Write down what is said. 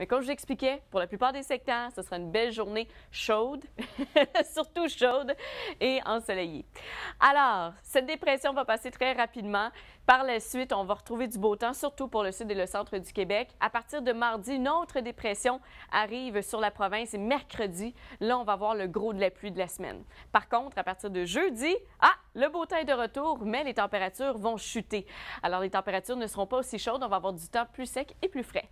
Mais comme je l'expliquais, pour la plupart des secteurs, ce sera une belle journée chaude, surtout chaude et ensoleillée. Alors, cette dépression va passer très rapidement. Par la suite, on va retrouver du beau temps, surtout pour le sud et le centre du Québec. À partir de mardi, une autre dépression arrive sur la province et mercredi, là, on va voir le gros de la pluie de la semaine. Par contre, à partir de jeudi, ah, le beau temps est de retour, mais les températures vont chuter. Alors, les températures ne seront pas aussi chaudes, on va avoir du temps plus sec et plus frais.